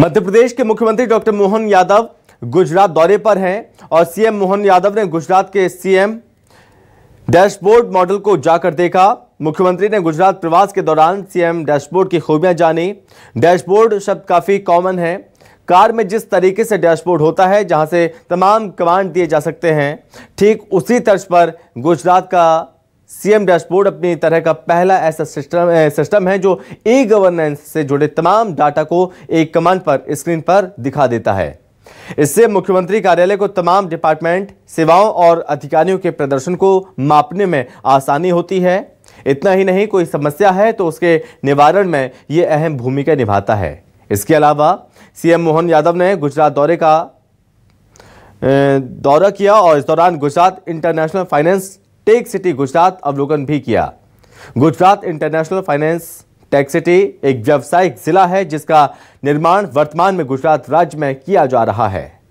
मध्य प्रदेश के मुख्यमंत्री डॉक्टर मोहन यादव गुजरात दौरे पर हैं और सीएम मोहन यादव ने गुजरात के सीएम डैशबोर्ड मॉडल को जाकर देखा मुख्यमंत्री ने गुजरात प्रवास के दौरान सीएम डैशबोर्ड की खूबियां जानी डैशबोर्ड शब्द काफ़ी कॉमन है कार में जिस तरीके से डैशबोर्ड होता है जहां से तमाम कमांड दिए जा सकते हैं ठीक उसी तर्ज पर गुजरात का सीएम डैशबोर्ड अपनी तरह का पहला ऐसा सिस्टम सिस्टम है जो ई गवर्नेंस से जुड़े तमाम डाटा को एक कमांड पर स्क्रीन पर दिखा देता है इससे मुख्यमंत्री कार्यालय को तमाम डिपार्टमेंट सेवाओं और अधिकारियों के प्रदर्शन को मापने में आसानी होती है इतना ही नहीं कोई समस्या है तो उसके निवारण में ये अहम भूमिका निभाता है इसके अलावा सीएम मोहन यादव ने गुजरात दौरे का दौरा किया और इस दौरान Gujarat International Finance Tech City Gujarat अवलोकन भी किया Gujarat International Finance Tech City एक व्यावसायिक जिला है जिसका निर्माण वर्तमान में गुजरात राज्य में किया जा रहा है